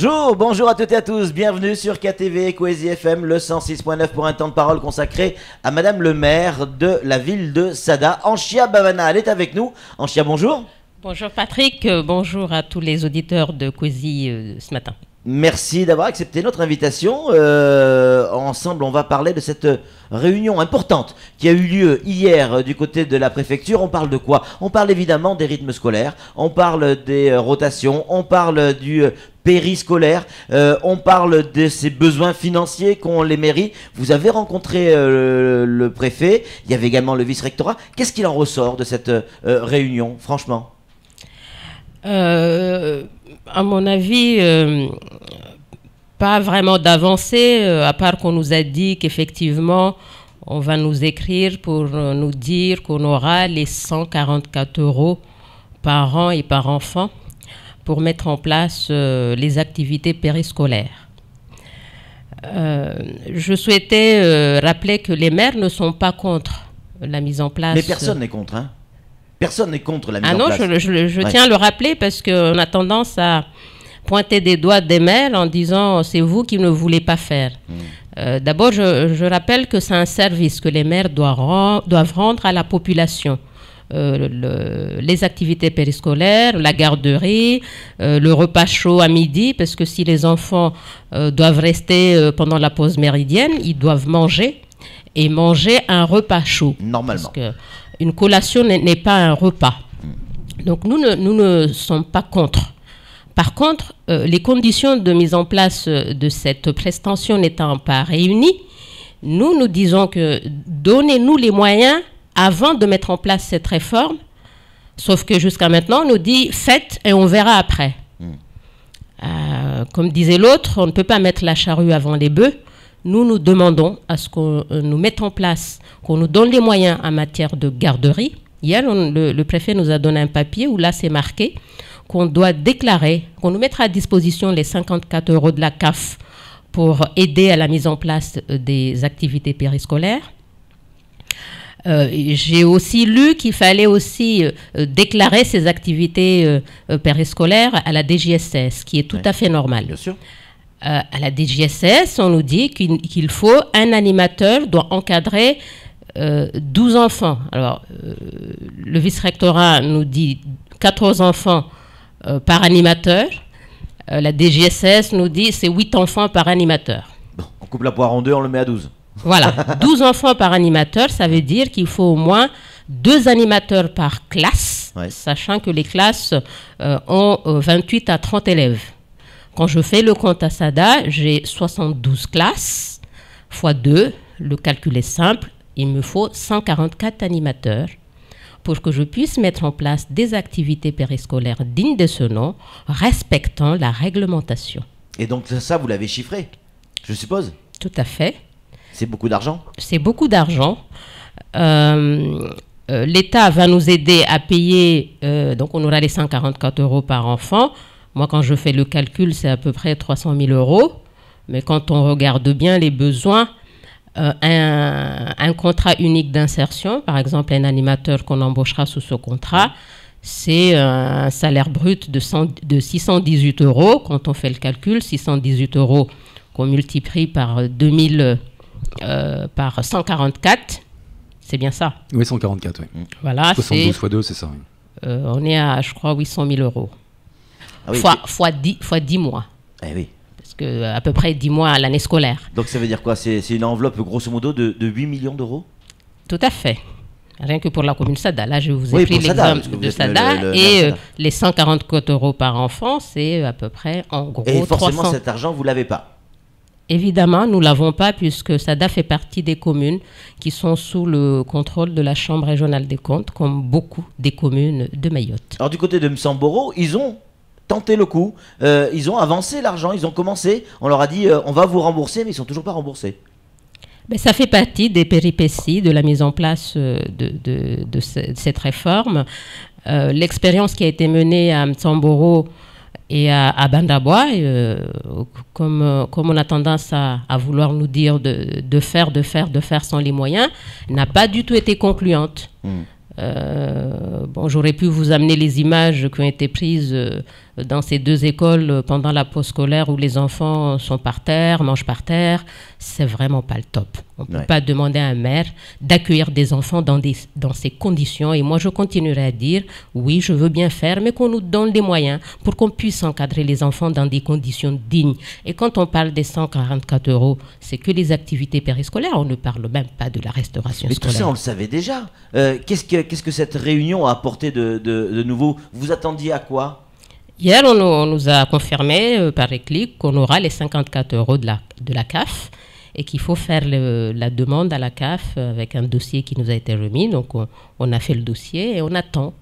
Bonjour, bonjour à toutes et à tous, bienvenue sur KTV Quasi FM, le 106.9 pour un temps de parole consacré à Madame le maire de la ville de Sada, Anchia Bavana. Elle est avec nous. Anchia, bonjour. Bonjour Patrick, euh, bonjour à tous les auditeurs de Quasi euh, ce matin. Merci d'avoir accepté notre invitation. Euh, ensemble, on va parler de cette réunion importante qui a eu lieu hier euh, du côté de la préfecture. On parle de quoi On parle évidemment des rythmes scolaires, on parle des euh, rotations, on parle du périscolaire, euh, on parle de ces besoins financiers qu'ont les mairies. Vous avez rencontré le préfet, il y avait également le vice-rectorat. Qu'est-ce qu'il en ressort de cette réunion, franchement euh, à mon avis, euh, pas vraiment d'avancée, euh, à part qu'on nous a dit qu'effectivement, on va nous écrire pour euh, nous dire qu'on aura les 144 euros par an et par enfant pour mettre en place les activités périscolaires. je souhaitais rappeler que les maires ne sont pas contre la mise en place. Mais personne n'est contre. Hein Personne n'est contre la mise ah en place. je, je tiens à le rappeler parce qu'on a tendance à pointer des doigts des maires en disant oh, c'est vous qui ne voulez pas faire. Hmm. Euh, d'abord, je, rappelle que c'est un service que les maires doivent, doivent rendre à la population. Euh, le, les activités périscolaires, la garderie, euh, le repas chaud à midi, parce que si les enfants doivent rester pendant la pause méridienne, ils doivent manger et manger un repas chaud. Normalement. que, une collation n'est pas un repas. Mm. Donc nous ne, nous ne sommes pas contre. Par contre, euh, les conditions de mise en place euh, de cette prestation n'étant pas réunies, nous nous disons que donnez-nous les moyens avant de mettre en place cette réforme. Sauf que jusqu'à maintenant, on nous dit faites et on verra après. Mm. Euh, comme disait l'autre, on ne peut pas mettre la charrue avant les bœufs nous nous demandons à ce qu'on euh, nous mette en place, qu'on nous donne les moyens en matière de garderie. Hier, le, préfet nous a donné un papier où là, c'est marqué qu'on doit déclarer, qu'on nous mettra à disposition les 54 euros de la CAF pour aider à la mise en place euh, des activités périscolaires. Euh, j'ai aussi lu qu'il fallait aussi déclarer ces activités périscolaires à la DGSS, ce qui est tout à fait normal. Bien sûr. Euh, à la DGSS, on nous dit qu'il faut un animateur doit encadrer 12 euh, enfants. Alors, euh, le vice-rectorat nous dit 14 enfants par animateur. la DGSS nous dit c'est 8 enfants par animateur. on coupe la poire en deux, on le met à 12. Voilà, 12 enfants par animateur, ça veut dire qu'il faut au moins deux animateurs par classe, sachant que les classes ont 28 à 30 élèves. Quand je fais le compte à SADA, j'ai 72 classes x 2. Le calcul est simple. Il me faut 144 animateurs pour que je puisse mettre en place des activités périscolaires dignes de ce nom, respectant la réglementation. Et donc ça, vous l'avez chiffré, je suppose Tout à fait. C'est beaucoup d'argent C'est beaucoup d'argent. Euh, euh, L'État va nous aider à payer, euh, donc on aura les 144 euros par enfant. Moi, quand je fais le calcul, c'est à peu près 300 000 euros. Mais quand on regarde bien les besoins, euh, un, contrat unique d'insertion, par exemple un animateur qu'on embauchera sous ce contrat, c'est un salaire brut de, 618 euros. Quand on fait le calcul, 618 euros qu'on multiplie par 2000, euh, par 144, c'est bien ça Oui, 144, oui. Voilà, 72 fois 2, c'est ça. Euh, on est à, je crois, 800 000 euros. Ah fois, fois, 10, mois. Eh oui. Parce que euh, à peu près dix mois à l'année scolaire. Donc ça veut dire quoi C'est une enveloppe grosso modo de, 8 millions d'euros Tout à fait. Rien que pour la commune Sada. Là, je vous ai pris l'exemple de Sada. et euh, les 140 euros par enfant, c'est euh, à peu près en gros. Et forcément, cet argent, vous l'avez pas Évidemment, nous ne l'avons pas puisque SADA fait partie des communes qui sont sous le contrôle de la Chambre régionale des comptes, comme beaucoup des communes de Mayotte. Alors du côté de Msamboro, ils ont Tenter le coup, euh, ils ont avancé l'argent, ils ont commencé, on leur a dit euh, on va vous rembourser, mais ils sont toujours pas remboursés. Ben, ça fait partie des péripéties de la mise en place euh, de, cette réforme. L'expérience qui a été menée à Mtsamboro et à, à comme, comme on a tendance à, vouloir nous dire de, faire, de faire, de faire sans les moyens, n'a pas du tout été concluante. Hmm. bon, j'aurais pu vous amener les images qui ont été prises dans ces deux écoles euh, pendant la pause scolaire où les enfants sont par terre, mangent par terre, c'est vraiment pas le top. On ne peut pas demander à un maire d'accueillir des enfants dans, des, dans ces conditions. Et moi, je continuerai à dire, oui, je veux bien faire, mais qu'on nous donne des moyens pour qu'on puisse encadrer les enfants dans des conditions dignes. Et quand on parle des 144 euros, c'est que les activités périscolaires, on ne parle même pas de la restauration scolaire. Mais tout ça, on le savait déjà. Euh, qu'est-ce que cette réunion a apporté de nouveau Vous attendiez à quoi Hier, on, nous a confirmé euh, par éclic qu'on aura les 54 euros de la, CAF et qu'il faut faire la demande à la CAF avec un dossier qui nous a été remis. Donc, on, a fait le dossier et on attend.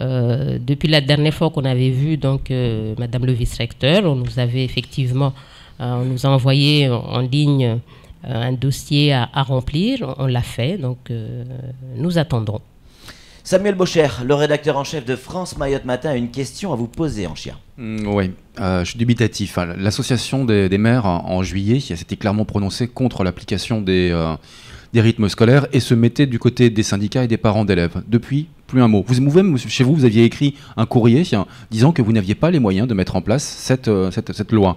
Euh, depuis la dernière fois qu'on avait vu donc euh, Madame le vice-recteur, on nous avait effectivement, on nous a envoyé en, ligne un dossier à, remplir. on l'a fait, donc nous attendons. Samuel Bocher, le rédacteur en chef de France Mayotte Matin, a une question à vous poser, en chien. Mm, oui, euh, je suis dubitatif. Hein. L'association des, maires en juillet s'était clairement prononcée contre l'application euh, des, rythmes scolaires et se mettait du côté des syndicats et des parents d'élèves. Depuis, plus un mot. Vous, vous-même, chez vous, vous aviez écrit un courrier disant que vous n'aviez pas les moyens de mettre en place euh, cette loi.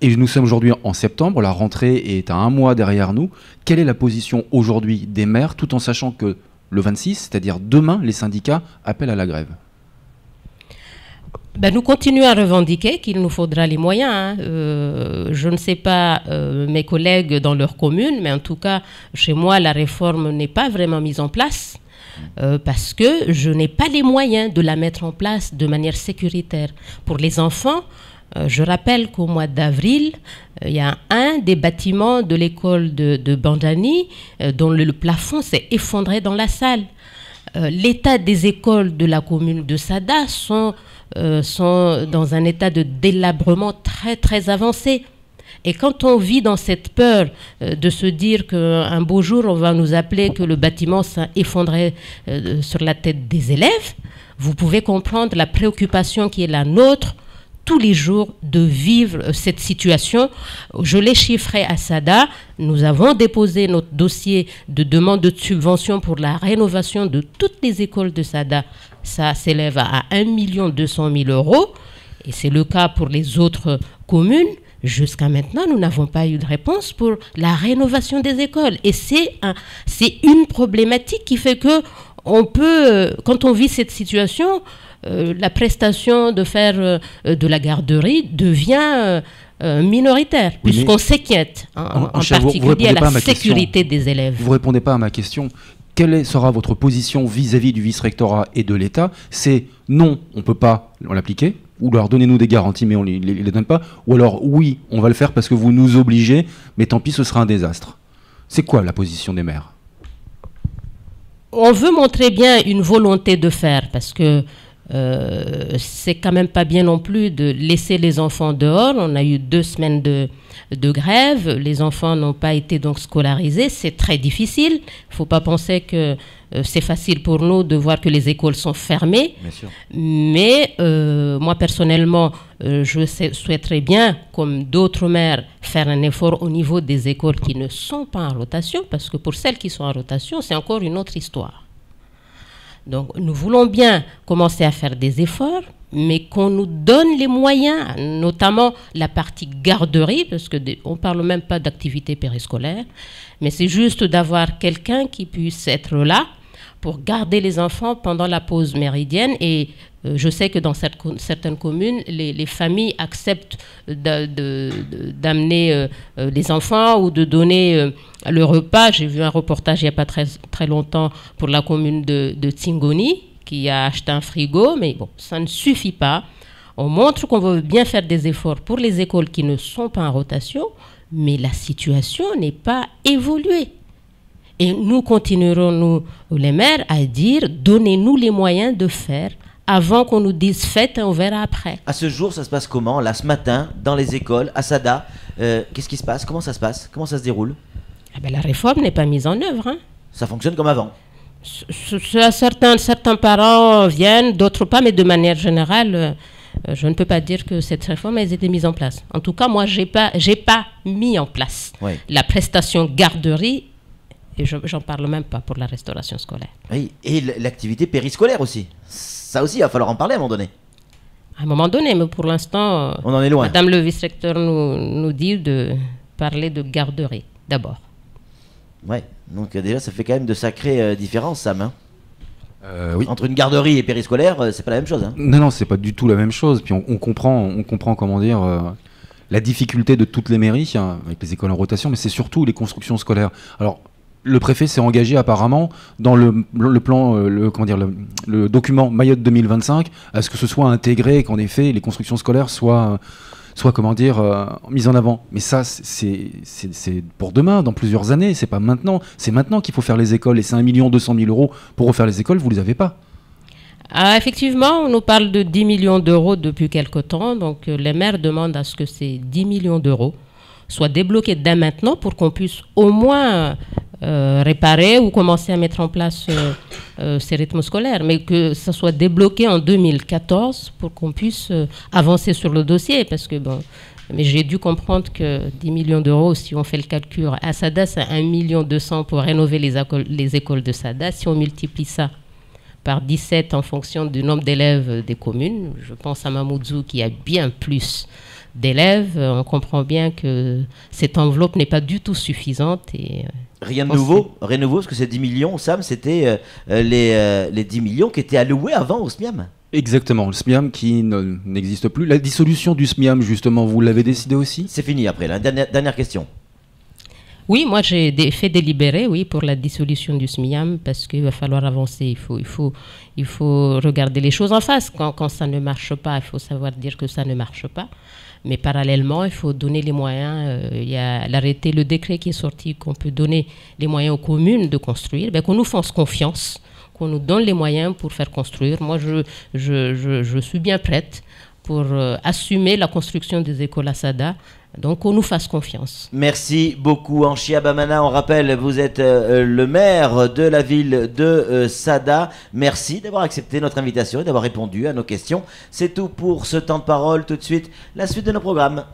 Et nous sommes aujourd'hui en septembre, la rentrée est à un mois derrière nous. Quelle est la position aujourd'hui des maires, tout en sachant que le 26, c'est-à-dire demain, les syndicats appellent à la grève ben, nous continuons à revendiquer qu'il nous faudra les moyens. Hein. Euh, je ne sais pas euh, mes collègues dans leur commune, mais en tout cas, chez moi, la réforme n'est pas vraiment mise en place. Euh, parce que je n'ai pas les moyens de la mettre en place de manière sécuritaire. Pour les enfants, euh, je rappelle qu'au mois d'avril, euh, il y a un des bâtiments de l'école de, Bandani euh, dont le, plafond s'est effondré dans la salle. L'état des écoles de la commune de Sada sont, sont dans un état de délabrement très très avancé. Et quand on vit dans cette peur de se dire qu'un beau jour, on va nous appeler que le bâtiment s'est effondré sur la tête des élèves, vous pouvez comprendre la préoccupation qui est la nôtre tous les jours de vivre cette situation. Je l'ai chiffré à SADA. Nous avons déposé notre dossier de demande de subvention pour la rénovation de toutes les écoles de SADA. Ça s'élève à 1,2 million d'euros. euros. Et c'est le cas pour les autres communes. Jusqu'à maintenant, nous n'avons pas eu de réponse pour la rénovation des écoles. Et c'est un, une problématique qui fait que on peut, euh, quand on vit cette situation, euh, la prestation de faire euh, de la garderie devient minoritaire, puisqu'on s'inquiète hein, en, particulier à la sécurité des élèves. Vous ne répondez pas à ma question. Quelle sera votre position vis-à-vis du vice-rectorat et de l'État C'est non, on ne peut pas l'appliquer, ou leur donnez-nous des garanties, mais on ne les donne pas, ou alors oui, on va le faire parce que vous nous obligez, mais tant pis, ce sera un désastre. C'est quoi la position des maires on veut montrer bien une volonté de faire parce que euh, c'est quand même pas bien non plus de laisser les enfants dehors. On a eu deux semaines de, grève. Les enfants n'ont pas été donc scolarisés. C'est très difficile. Il faut pas penser que euh, c'est facile pour nous de voir que les écoles sont fermées. Mais euh, moi personnellement, euh, je souhaiterais bien, comme d'autres maires, faire un effort au niveau des écoles qui ne sont pas en rotation, parce que pour celles qui sont en rotation, c'est encore une autre histoire. Donc nous voulons bien commencer à faire des efforts, mais qu'on nous donne les moyens, notamment la partie garderie, parce qu'on ne parle même pas d'activité périscolaire, mais c'est juste d'avoir quelqu'un qui puisse être là, pour garder les enfants pendant la pause méridienne. Et euh, je sais que dans certaines communes, les, familles acceptent d'amener euh, euh, les enfants ou de donner le repas. J'ai vu un reportage il n'y a pas très, très longtemps pour la commune de, de Tingoni qui a acheté un frigo, mais bon, ça ne suffit pas. On montre qu'on veut bien faire des efforts pour les écoles qui ne sont pas en rotation, mais la situation n'est pas évoluée. Et nous continuerons, nous, les maires, à dire donnez-nous les moyens de faire avant qu'on nous dise faites, on verra après. À ce jour, ça se passe comment Là, ce matin, dans les écoles, à Sada, euh, qu'est-ce qui se passe Comment ça se passe Comment ça se déroule ah ben, La réforme n'est pas mise en œuvre. Hein. Ça fonctionne comme avant certains, certains parents viennent, d'autres pas, mais de manière générale, euh, je ne peux pas dire que cette réforme a été mise en place. En tout cas, moi, je n'ai pas, pas mis en place la prestation garderie et j'en parle même pas pour la restauration scolaire. Oui, et l'activité périscolaire aussi. Ça aussi, il va falloir en parler à un moment donné. À un moment donné, mais pour l'instant, euh, on en est loin. Madame le vice-recteur nous, nous dit de parler de garderie d'abord. Ouais, donc euh, déjà ça fait quand même de sacrées euh, différences, Sam. Hein. oui. Entre une garderie et périscolaire, c'est pas la même chose. Hein. non, non, c'est pas du tout la même chose. Puis on, comprend, on comprend comment dire la difficulté de toutes les mairies hein, avec les écoles en rotation, mais c'est surtout les constructions scolaires. Alors le préfet s'est engagé apparemment dans le, plan, euh, le, comment dire, le, document Mayotte 2025 à ce que ce soit intégré et qu'en effet les constructions scolaires soient, soient comment dire, euh, mises en avant. Mais ça, c'est pour demain, dans plusieurs années, c'est pas maintenant. C'est maintenant qu'il faut faire les écoles et c'est deux million d'euros euros pour refaire les écoles, vous les avez pas. Ah, effectivement, on nous parle de 10 millions d'euros depuis quelque temps, donc euh, les maires demandent à ce que ces 10 millions d'euros soient débloqués dès maintenant pour qu'on puisse au moins euh, réparer ou commencer à mettre en place euh, euh, ces rythmes scolaires, mais que ça soit débloqué en 2014 pour qu'on puisse avancer sur le dossier, parce que bon, mais j'ai dû comprendre que 10 millions d'euros, si on fait le calcul, à Sada, c'est 1 million 200 pour rénover les, les écoles de Sada. Si on multiplie ça par 17 en fonction du nombre d'élèves des communes. Je pense à Mamoudzou qui a bien plus d'élèves. On comprend bien que cette enveloppe n'est pas du tout suffisante. Euh, rien de nouveau, rien de nouveau, parce que ces 10 millions, Sam, c'était euh, euh, les, 10 millions qui étaient alloués avant au SMIAM. Exactement, le SMIAM qui n'existe plus. La dissolution du SMIAM, justement, vous l'avez décidé aussi C'est fini après, la dernière question. Oui, moi j'ai des fait délibérer, oui, pour la dissolution du SMIAM, parce qu'il va falloir avancer. Il faut, il faut, il faut regarder les choses en face. Quand, ça ne marche pas, il faut savoir dire que ça ne marche pas. Mais parallèlement, il faut donner les moyens. Euh, il y a l'arrêté, le décret qui est sorti, qu'on peut donner les moyens aux communes de construire, ben, qu'on nous fasse confiance, qu'on nous donne les moyens pour faire construire. Moi, je, je, suis bien prête pour euh, assumer la construction des écoles à Sada donc on nous fasse confiance. Merci beaucoup Anshia Abamana. On rappelle, vous êtes euh, euh, le maire de la ville de euh, Sada. Merci d'avoir accepté notre invitation et d'avoir répondu à nos questions. C'est tout pour ce temps de parole. Tout de suite, la suite de nos programmes.